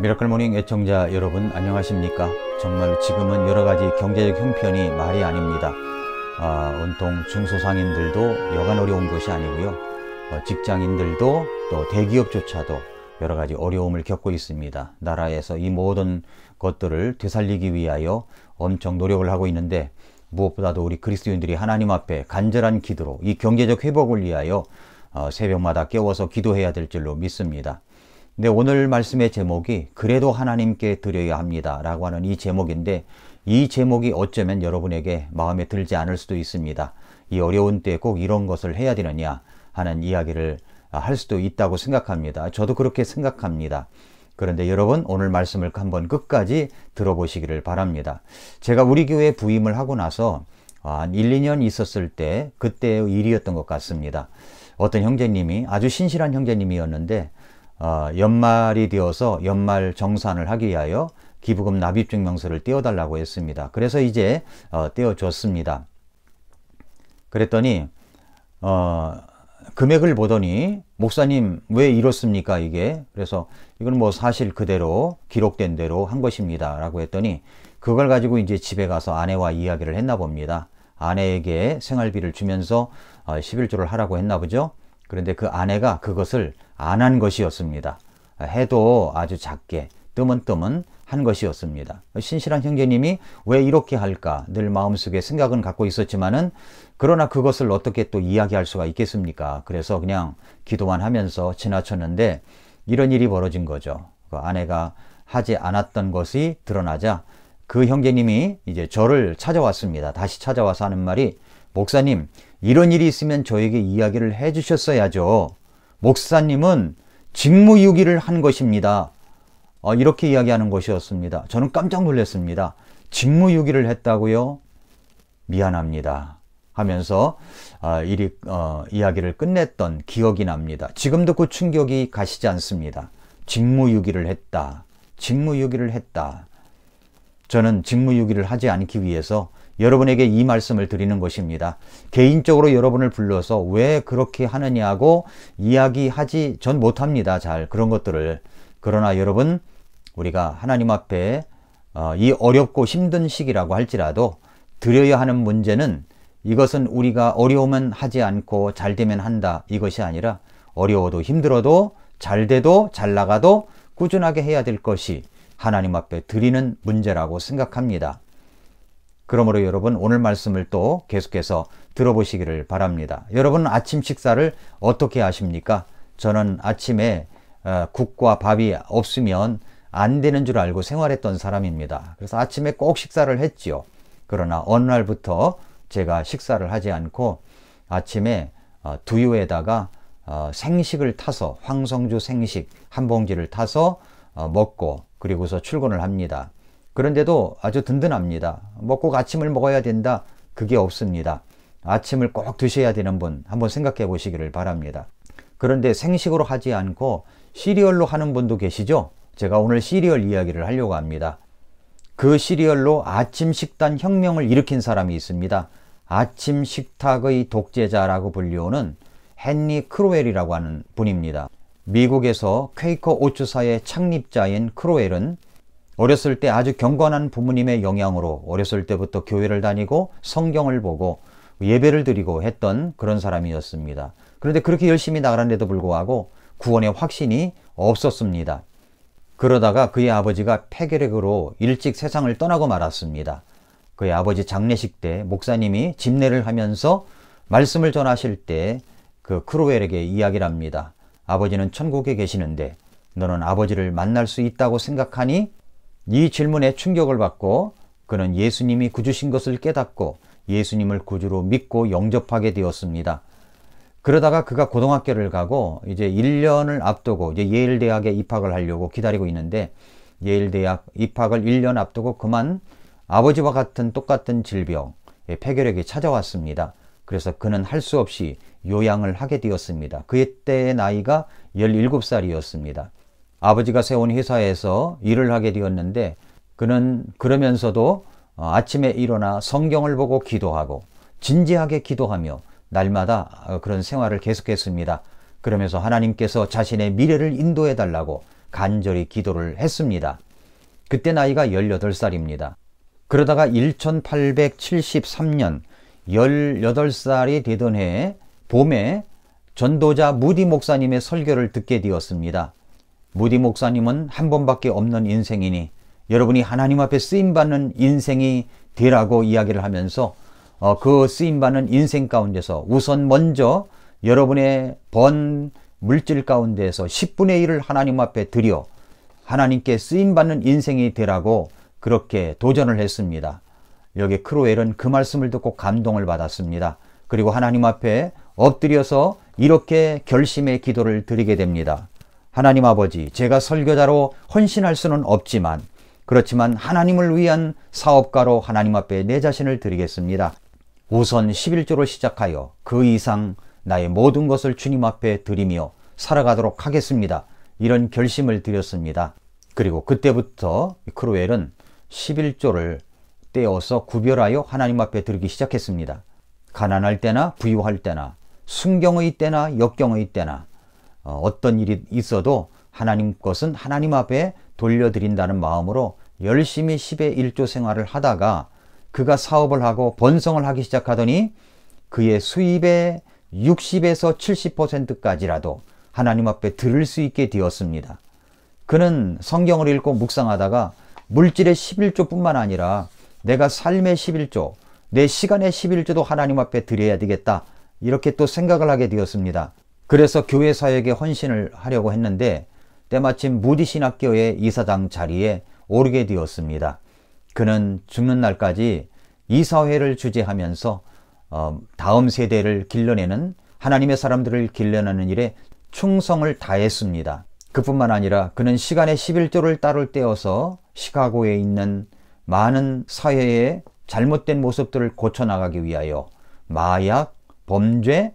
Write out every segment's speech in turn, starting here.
미라클 모닝 애청자 여러분 안녕하십니까 정말 지금은 여러가지 경제적 형편이 말이 아닙니다 아, 온통 중소상인들도 여간 어려운 것이 아니고요 어, 직장인들도 또 대기업조차도 여러가지 어려움을 겪고 있습니다 나라에서 이 모든 것들을 되살리기 위하여 엄청 노력을 하고 있는데 무엇보다도 우리 그리스도인들이 하나님 앞에 간절한 기도로 이 경제적 회복을 위하여 어, 새벽마다 깨워서 기도해야 될 줄로 믿습니다 근 네, 오늘 말씀의 제목이 그래도 하나님께 드려야 합니다. 라고 하는 이 제목인데 이 제목이 어쩌면 여러분에게 마음에 들지 않을 수도 있습니다. 이 어려운 때 꼭 이런 것을 해야 되느냐 하는 이야기를 할 수도 있다고 생각합니다. 저도 그렇게 생각합니다. 그런데 여러분 오늘 말씀을 한번 끝까지 들어보시기를 바랍니다. 제가 우리 교회 부임을 하고 나서 한 1, 2년 있었을 때 그때의 일이었던 것 같습니다. 어떤 형제님이 아주 신실한 형제님이었는데 아, 연말이 되어서 연말 정산을 하기 위하여 기부금 납입증명서를 떼어달라고 했습니다. 그래서 이제 어, 떼어줬습니다. 그랬더니 어, 금액을 보더니 목사님 왜 이렇습니까 이게 그래서 이건 뭐 사실 그대로 기록된 대로 한 것입니다 라고 했더니 그걸 가지고 이제 집에 가서 아내와 이야기를 했나 봅니다 아내에게 생활비를 주면서 11조를 어, 하라고 했나 보죠 그런데 그 아내가 그것을 안한 것이었습니다. 해도 아주 작게 뜸은뜸은 한 것이었습니다. 신실한 형제님이 왜 이렇게 할까 늘 마음속에 생각은 갖고 있었지만은 그러나 그것을 어떻게 또 이야기할 수가 있겠습니까? 그래서 그냥 기도만 하면서 지나쳤는데 이런 일이 벌어진 거죠. 그 아내가 하지 않았던 것이 드러나자 그 형제님이 이제 저를 찾아왔습니다. 다시 찾아와서 하는 말이 목사님 이런 일이 있으면 저에게 이야기를 해주셨어야죠. 목사님은 직무유기를 한 것입니다. 어, 이렇게 이야기하는 것이었습니다. 저는 깜짝 놀랐습니다. 직무유기를 했다고요? 미안합니다. 하면서 어, 이리, 어, 이야기를 끝냈던 기억이 납니다. 지금도 그 충격이 가시지 않습니다. 직무유기를 했다. 직무유기를 했다. 저는 직무유기를 하지 않기 위해서 여러분에게 이 말씀을 드리는 것입니다. 개인적으로 여러분을 불러서 왜 그렇게 하느냐고 이야기하지 전 못합니다. 잘 그런 것들을. 그러나 여러분 우리가 하나님 앞에 어, 이 어렵고 힘든 시기라고 할지라도 드려야 하는 문제는 이것은 우리가 어려우면 하지 않고 잘 되면 한다 이것이 아니라 어려워도 힘들어도 잘 돼도 잘 나가도 꾸준하게 해야 될 것이 하나님 앞에 드리는 문제라고 생각합니다. 그러므로 여러분 오늘 말씀을 또 계속해서 들어보시기를 바랍니다. 여러분 아침 식사를 어떻게 하십니까? 저는 아침에 어, 국과 밥이 없으면 안 되는 줄 알고 생활했던 사람입니다. 그래서 아침에 꼭 식사를 했지요. 그러나 어느 날부터 제가 식사를 하지 않고 아침에 어, 두유에다가 어, 생식을 타서 황성주 생식 한 봉지를 타서 먹고 그리고서 출근을 합니다. 그런데도 아주 든든합니다. 먹고 아침을 먹어야 된다. 그게 없습니다. 아침을 꼭 드셔야 되는 분 한번 생각해 보시기를 바랍니다. 그런데 생식으로 하지 않고 시리얼로 하는 분도 계시죠? 제가 오늘 시리얼 이야기를 하려고 합니다. 그 시리얼로 아침 식단 혁명을 일으킨 사람이 있습니다. 아침 식탁의 독재자라고 불리우는 헨리 크로웰이라고 하는 분입니다. 미국에서 퀘이커 오츠사의 창립자인 크로웰은 어렸을 때 아주 경건한 부모님의 영향으로 어렸을 때부터 교회를 다니고 성경을 보고 예배를 드리고 했던 그런 사람이었습니다. 그런데 그렇게 열심히 나가는데도 불구하고 구원의 확신이 없었습니다. 그러다가 그의 아버지가 폐결핵으로 일찍 세상을 떠나고 말았습니다. 그의 아버지 장례식 때 목사님이 집례를 하면서 말씀을 전하실 때 그 크로웰에게 이야기를 합니다. 아버지는 천국에 계시는데 너는 아버지를 만날 수 있다고 생각하니 이 질문에 충격을 받고 그는 예수님이 구주신 것을 깨닫고 예수님을 구주로 믿고 영접하게 되었습니다. 그러다가 그가 고등학교를 가고 이제 1년을 앞두고 이제 예일대학에 입학을 하려고 기다리고 있는데 예일대학 입학을 1년 앞두고 그만 아버지와 같은 똑같은 질병, 예, 폐결핵이 찾아왔습니다. 그래서 그는 할 수 없이 요양을 하게 되었습니다. 그때의 나이가 17살이었습니다. 아버지가 세운 회사에서 일을 하게 되었는데 그는 그러면서도 어, 아침에 일어나 성경을 보고 기도하고 진지하게 기도하며 날마다 어, 그런 생활을 계속했습니다. 그러면서 하나님께서 자신의 미래를 인도해 달라고 간절히 기도를 했습니다. 그때 나이가 18살입니다. 그러다가 1873년 18살이 되던 해에 봄에 전도자 무디 목사님의 설교를 듣게 되었습니다. 무디 목사님은 한 번밖에 없는 인생이니 여러분이 하나님 앞에 쓰임받는 인생이 되라고 이야기를 하면서 어, 그 쓰임받는 인생 가운데서 우선 먼저 여러분의 번 물질 가운데에서 10분의 1을 하나님 앞에 드려 하나님께 쓰임받는 인생이 되라고 그렇게 도전을 했습니다. 여기 크로엘은 그 말씀을 듣고 감동을 받았습니다. 그리고 하나님 앞에 엎드려서 이렇게 결심의 기도를 드리게 됩니다. 하나님 아버지, 제가 설교자로 헌신할 수는 없지만 그렇지만 하나님을 위한 사업가로 하나님 앞에 내 자신을 드리겠습니다. 우선 1 1조를 시작하여 그 이상 나의 모든 것을 주님 앞에 드리며 살아가도록 하겠습니다. 이런 결심을 드렸습니다. 그리고 그때부터 크루엘은 11조를 떼어서 구별하여 하나님 앞에 드리기 시작했습니다. 가난할 때나 부유할 때나 순경의 때나 역경의 때나 어, 어떤 일이 있어도 하나님 것은 하나님 앞에 돌려드린다는 마음으로 열심히 10의 1조 생활을 하다가 그가 사업을 하고 번성을 하기 시작하더니 그의 수입의 60에서 70%까지라도 하나님 앞에 들을 수 있게 되었습니다. 그는 성경을 읽고 묵상하다가 물질의 11조뿐만 아니라 내가 삶의 11조, 내 시간의 11조도 하나님 앞에 드려야 되겠다. 이렇게 또 생각을 하게 되었습니다. 그래서 교회 사역에 헌신을 하려고 했는데 때마침 무디 신학교의 이사장 자리에 오르게 되었습니다. 그는 죽는 날까지 이사회를 주재하면서 어, 다음 세대를 길러내는 하나님의 사람들을 길러내는 일에 충성을 다했습니다. 그뿐만 아니라 그는 시간의 11조를 따를 때어서 시카고에 있는 많은 사회의 잘못된 모습들을 고쳐나가기 위하여 마약, 범죄,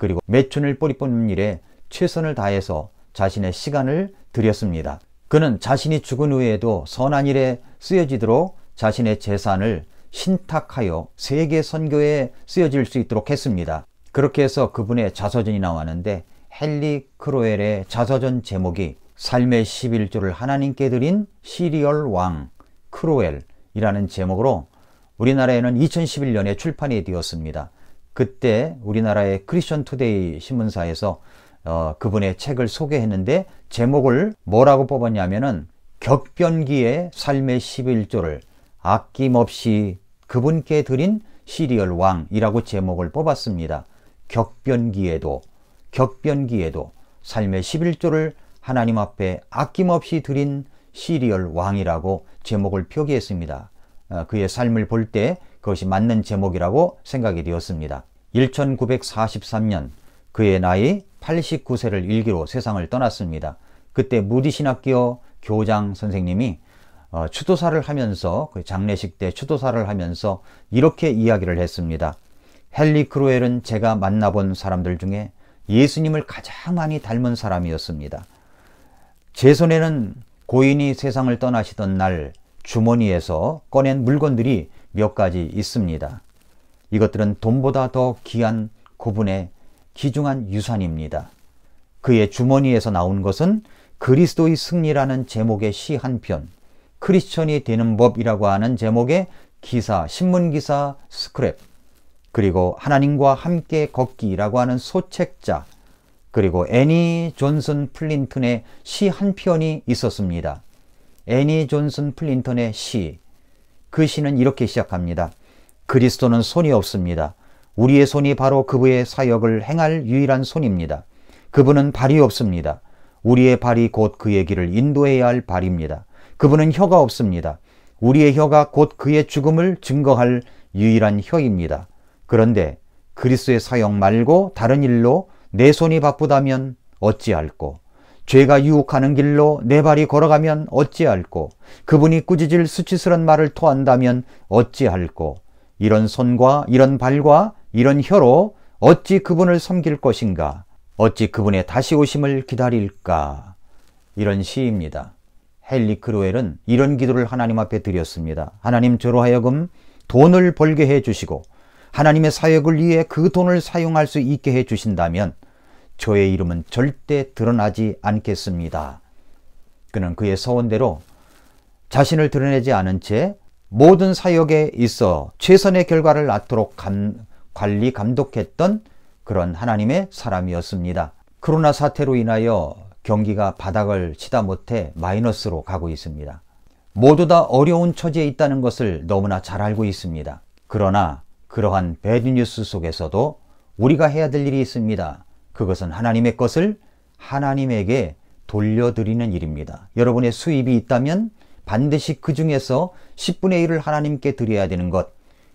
그리고 매춘을 뿌리 뽑는 일에 최선을 다해서 자신의 시간을 들였습니다. 그는 자신이 죽은 후에도 선한 일에 쓰여지도록 자신의 재산을 신탁하여 세계 선교에 쓰여질 수 있도록 했습니다. 그렇게 해서 그분의 자서전이 나왔는데 헨리 크로엘의 자서전 제목이 삶의 11조를 하나님께 드린 시리얼 왕 크로엘이라는 제목으로 우리나라에는 2011년에 출판이 되었습니다. 그때 우리나라의 크리스천 투데이 신문사에서 어, 그분의 책을 소개했는데 제목을 뭐라고 뽑았냐면은 격변기의 삶의 11조를 아낌없이 그분께 드린 시리얼 왕이라고 제목을 뽑았습니다. 격변기에도 격변기에도 삶의 11조를 하나님 앞에 아낌없이 드린 시리얼 왕이라고 제목을 표기했습니다. 어, 그의 삶을 볼때 그것이 맞는 제목이라고 생각이 되었습니다. 1943년 그의 나이 89세를 일기로 세상을 떠났습니다. 그때 무디신학교 교장 선생님이 어, 추도사를 하면서 그 장례식 때 추도사를 하면서 이렇게 이야기를 했습니다. 헨리 크루엘은 제가 만나본 사람들 중에 예수님을 가장 많이 닮은 사람이었습니다. 제 손에는 고인이 세상을 떠나시던 날 주머니에서 꺼낸 물건들이 몇 가지 있습니다. 이것들은 돈보다 더 귀한 그분의 귀중한 유산입니다. 그의 주머니에서 나온 것은 그리스도의 승리라는 제목의 시 한 편, 크리스천이 되는 법이라고 하는 제목의 기사, 신문기사 스크랩, 그리고 하나님과 함께 걷기라고 하는 소책자, 그리고 애니 존슨 플린턴의 시 한 편이 있었습니다. 애니 존슨 플린턴의 시, 그 시는 이렇게 시작합니다. 그리스도는 손이 없습니다. 우리의 손이 바로 그분의 사역을 행할 유일한 손입니다. 그분은 발이 없습니다. 우리의 발이 곧 그의 길을 인도해야 할 발입니다. 그분은 혀가 없습니다. 우리의 혀가 곧 그의 죽음을 증거할 유일한 혀입니다. 그런데 그리스의 사역 말고 다른 일로 내 손이 바쁘다면 어찌할꼬? 죄가 유혹하는 길로 내 발이 걸어가면 어찌할꼬 그분이 꾸짖을 수치스런 말을 토한다면 어찌할꼬 이런 손과 이런 발과 이런 혀로 어찌 그분을 섬길 것인가 어찌 그분의 다시 오심을 기다릴까 이런 시입니다. 헨리 크루엘은 이런 기도를 하나님 앞에 드렸습니다. 하나님 저로 하여금 돈을 벌게 해 주시고 하나님의 사역을 위해 그 돈을 사용할 수 있게 해 주신다면 저의 이름은 절대 드러나지 않겠습니다. 그는 그의 서원대로 자신을 드러내지 않은 채 모든 사역에 있어 최선의 결과를 낳도록 감, 관리 감독했던 그런 하나님의 사람이었습니다. 코로나 사태로 인하여 경기가 바닥을 치다 못해 마이너스로 가고 있습니다. 모두 다 어려운 처지에 있다는 것을 너무나 잘 알고 있습니다. 그러나 그러한 배드뉴스 속에서도 우리가 해야 될 일이 있습니다. 그것은 하나님의 것을 하나님에게 돌려드리는 일입니다. 여러분의 수입이 있다면 반드시 그 중에서 10분의 1을 하나님께 드려야 되는 것.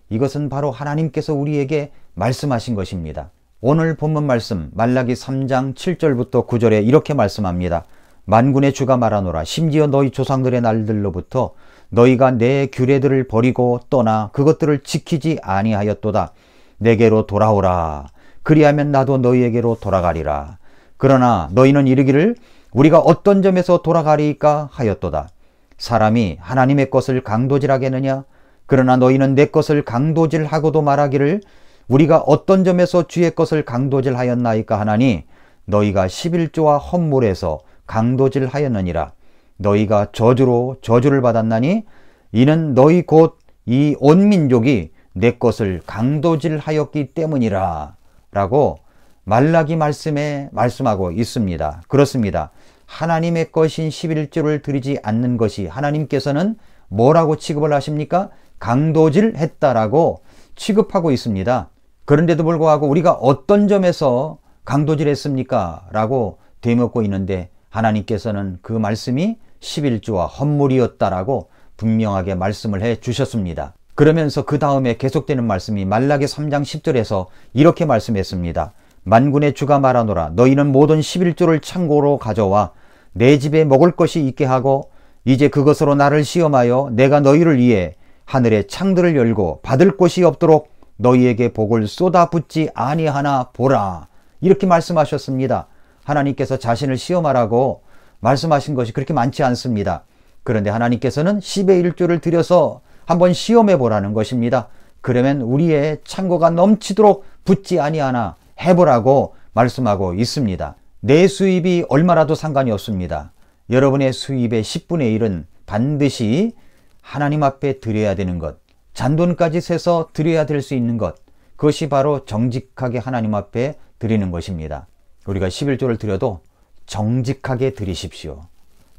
이것은 바로 하나님께서 우리에게 말씀하신 것입니다. 오늘 본문 말씀 말라기 3장 7절부터 9절에 이렇게 말씀합니다. 만군의 주가 말하노라 심지어 너희 조상들의 날들로부터 너희가 내 규례들을 버리고 떠나 그것들을 지키지 아니하였도다. 내게로 돌아오라. 그리하면 나도 너희에게로 돌아가리라. 그러나 너희는 이르기를 우리가 어떤 점에서 돌아가리까 하였도다. 사람이 하나님의 것을 강도질하겠느냐? 그러나 너희는 내 것을 강도질하고도 말하기를 우리가 어떤 점에서 주의 것을 강도질하였나이까 하나니 너희가 11조와 헌물에서 강도질하였느니라. 너희가 저주로 저주를 받았나니 이는 너희 곧 이 온 민족이 내 것을 강도질하였기 때문이라. 라고 말라기 말씀에 말씀하고 있습니다. 그렇습니다. 하나님의 것인 11조를 드리지 않는 것이 하나님께서는 뭐라고 취급을 하십니까? 강도질 했다라고 취급하고 있습니다. 그런데도 불구하고 우리가 어떤 점에서 강도질 했습니까? 라고 되묻고 있는데 하나님께서는 그 말씀이 11조와 헌물이었다라고 분명하게 말씀을 해 주셨습니다. 그러면서 그 다음에 계속되는 말씀이 말라기 3장 10절에서 이렇게 말씀했습니다. 만군의 주가 말하노라 너희는 모든 11조를 창고로 가져와 내 집에 먹을 것이 있게 하고 이제 그것으로 나를 시험하여 내가 너희를 위해 하늘의 창들을 열고 받을 곳이 없도록 너희에게 복을 쏟아붓지 아니하나 보라. 이렇게 말씀하셨습니다. 하나님께서 자신을 시험하라고 말씀하신 것이 그렇게 많지 않습니다. 그런데 하나님께서는 10의 1조를 들여서 한번 시험해 보라는 것입니다. 그러면 우리의 창고가 넘치도록 붙지 아니하나 해보라고 말씀하고 있습니다. 내 수입이 얼마라도 상관이 없습니다. 여러분의 수입의 10분의 1은 반드시 하나님 앞에 드려야 되는 것, 잔돈까지 세서 드려야 될 수 있는 것, 그것이 바로 정직하게 하나님 앞에 드리는 것입니다. 우리가 11조를 드려도 정직하게 드리십시오.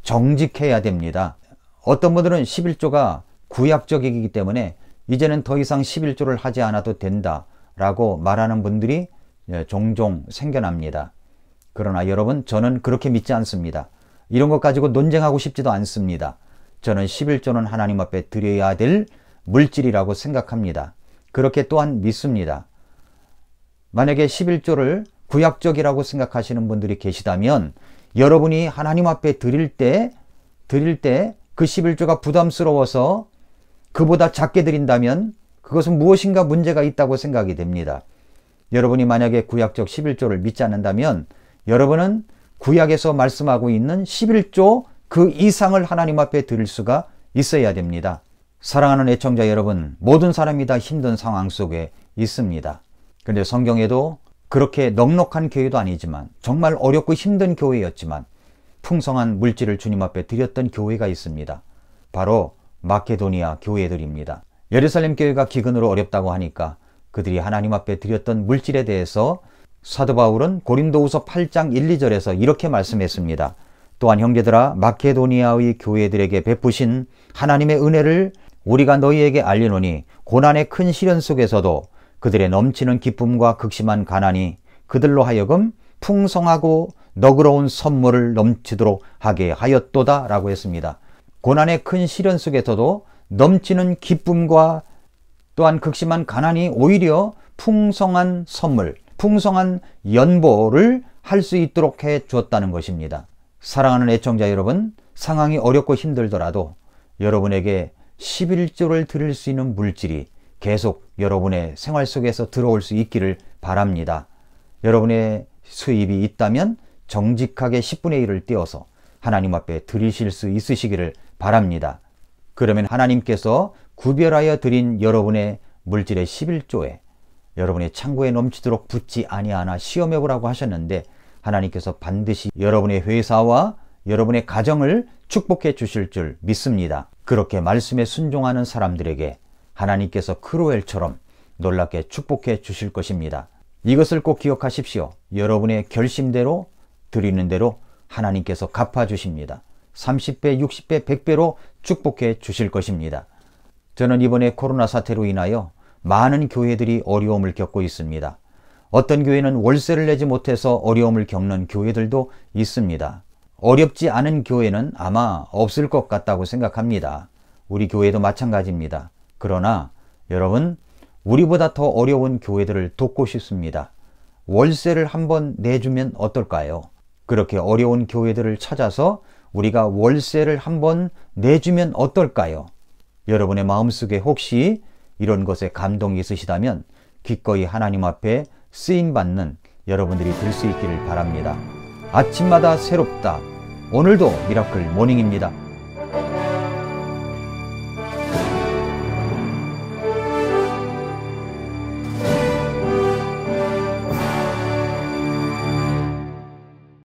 정직해야 됩니다. 어떤 분들은 11조가 구약적이기 때문에 이제는 더 이상 11조를 하지 않아도 된다라고 말하는 분들이 예, 종종 생겨납니다. 그러나 여러분 저는 그렇게 믿지 않습니다. 이런 것 가지고 논쟁하고 싶지도 않습니다. 저는 11조는 하나님 앞에 드려야 될 물질이라고 생각합니다. 그렇게 또한 믿습니다. 만약에 11조를 구약적이라고 생각하시는 분들이 계시다면 여러분이 하나님 앞에 드릴 때 드릴 때 그 11조가 부담스러워서 그보다 작게 드린다면 그것은 무엇인가 문제가 있다고 생각이 됩니다. 여러분이 만약에 구약적 11조를 믿지 않는다면 여러분은 구약에서 말씀하고 있는 11조 그 이상을 하나님 앞에 드릴 수가 있어야 됩니다. 사랑하는 애청자 여러분, 모든 사람이 다 힘든 상황 속에 있습니다. 그런데 성경에도 그렇게 넉넉한 교회도 아니지만 정말 어렵고 힘든 교회였지만 풍성한 물질을 주님 앞에 드렸던 교회가 있습니다. 바로 마케도니아 교회들입니다. 예루살렘 교회가 기근으로 어렵다고 하니까 그들이 하나님 앞에 드렸던 물질에 대해서 사도 바울은 고린도후서 8장 1, 2절에서 이렇게 말씀했습니다. 또한 형제들아 마케도니아의 교회들에게 베푸신 하나님의 은혜를 우리가 너희에게 알리노니 고난의 큰 시련 속에서도 그들의 넘치는 기쁨과 극심한 가난이 그들로 하여금 풍성하고 너그러운 선물을 넘치도록 하게 하였도다라고 했습니다. 고난의 큰 시련 속에서도 넘치는 기쁨과 또한 극심한 가난이 오히려 풍성한 선물, 풍성한 연보를 할 수 있도록 해 주었다는 것입니다. 사랑하는 애청자 여러분, 상황이 어렵고 힘들더라도 여러분에게 11조를 드릴 수 있는 물질이 계속 여러분의 생활 속에서 들어올 수 있기를 바랍니다. 여러분의 수입이 있다면 정직하게 10분의 1을 띄어서 하나님 앞에 드리실 수 있으시기를 바랍니다. 그러면 하나님께서 구별하여 드린 여러분의 물질의 11조에 여러분의 창고에 넘치도록 붙지 아니하나 시험해 보라고 하셨는데 하나님께서 반드시 여러분의 회사와 여러분의 가정을 축복해 주실 줄 믿습니다. 그렇게 말씀에 순종하는 사람들에게 하나님께서 크로엘처럼 놀랍게 축복해 주실 것입니다. 이것을 꼭 기억하십시오. 여러분의 결심대로 드리는 대로 하나님께서 갚아 주십니다. 30배, 60배, 100배로 축복해 주실 것입니다. 저는 이번에 코로나 사태로 인하여 많은 교회들이 어려움을 겪고 있습니다. 어떤 교회는 월세를 내지 못해서 어려움을 겪는 교회들도 있습니다. 어렵지 않은 교회는 아마 없을 것 같다고 생각합니다. 우리 교회도 마찬가지입니다. 그러나 여러분, 우리보다 더 어려운 교회들을 돕고 싶습니다. 월세를 한번 내주면 어떨까요? 그렇게 어려운 교회들을 찾아서 우리가 월세를 한번 내주면 어떨까요? 여러분의 마음속에 혹시 이런 것에 감동이 있으시다면 기꺼이 하나님 앞에 쓰임받는 여러분들이 될 수 있기를 바랍니다. 아침마다 새롭다. 오늘도 미라클 모닝입니다.